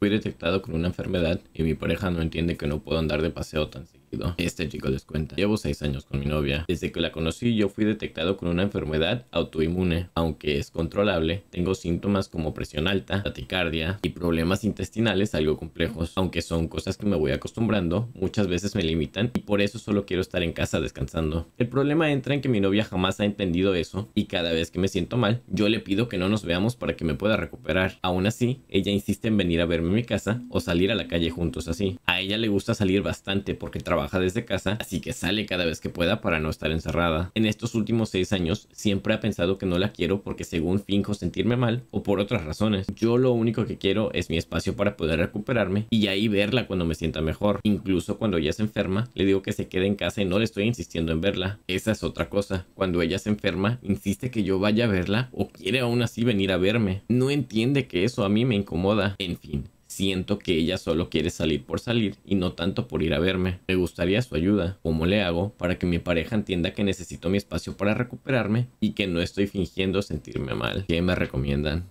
Fui detectado con una enfermedad y mi pareja no entiende que no puedo andar de paseo tan seguido. Este chico les cuenta. Llevo seis años con mi novia. Desde que la conocí yo fui detectado con una enfermedad autoinmune. Aunque es controlable, tengo síntomas como presión alta, taquicardia y problemas intestinales algo complejos. Aunque son cosas que me voy acostumbrando, muchas veces me limitan y por eso solo quiero estar en casa descansando. El problema entra en que mi novia jamás ha entendido eso y cada vez que me siento mal, yo le pido que no nos veamos para que me pueda recuperar. Aún así, ella insiste en venir a verme en mi casa o salir a la calle juntos así. A ella le gusta salir bastante porque trabaja trabaja desde casa, así que sale cada vez que pueda para no estar encerrada. En estos últimos seis años siempre ha pensado que no la quiero porque según finjo sentirme mal o por otras razones. Yo lo único que quiero es mi espacio para poder recuperarme y ahí verla cuando me sienta mejor. Incluso cuando ella se enferma, le digo que se quede en casa y no le estoy insistiendo en verla. Esa es otra cosa. Cuando ella se enferma, insiste que yo vaya a verla o quiere aún así venir a verme. No entiende que eso a mí me incomoda. En fin, Siento que ella solo quiere salir por salir y no tanto por ir a verme. Me gustaría su ayuda. ¿Cómo le hago para que mi pareja entienda que necesito mi espacio para recuperarme y que no estoy fingiendo sentirme mal? ¿Qué me recomiendan?